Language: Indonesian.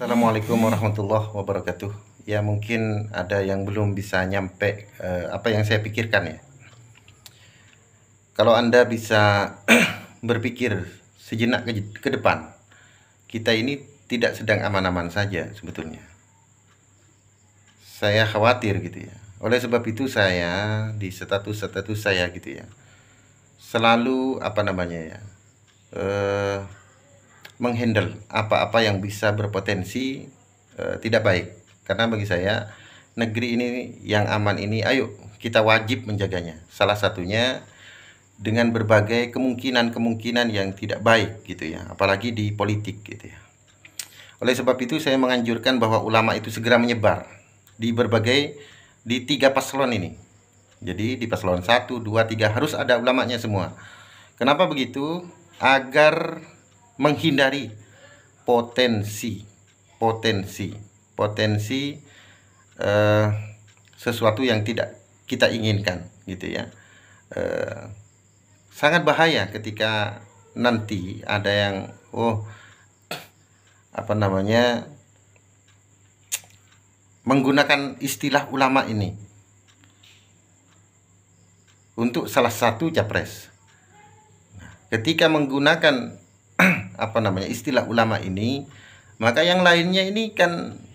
Assalamualaikum warahmatullahi wabarakatuh. Ya mungkin ada yang belum bisa nyampe uh, apa yang saya pikirkan ya. Kalau Anda bisa berpikir sejenak ke, ke depan, kita ini tidak sedang aman-aman saja sebetulnya. Saya khawatir gitu ya. Oleh sebab itu saya di status-status saya gitu ya. Selalu apa namanya ya? Eh, menghandle apa-apa yang bisa berpotensi e, tidak baik. Karena bagi saya negeri ini yang aman ini ayo kita wajib menjaganya. Salah satunya dengan berbagai kemungkinan-kemungkinan yang tidak baik gitu ya, apalagi di politik gitu ya. Oleh sebab itu saya menganjurkan bahwa ulama itu segera menyebar di berbagai di tiga paslon ini. Jadi di paslon 1, 2, 3 harus ada ulamanya semua. Kenapa begitu? Agar menghindari potensi potensi potensi eh, sesuatu yang tidak kita inginkan gitu ya eh, sangat bahaya ketika nanti ada yang oh apa namanya menggunakan istilah ulama ini untuk salah satu capres. Nah, ketika menggunakan apa namanya istilah ulama ini maka yang lainnya ini kan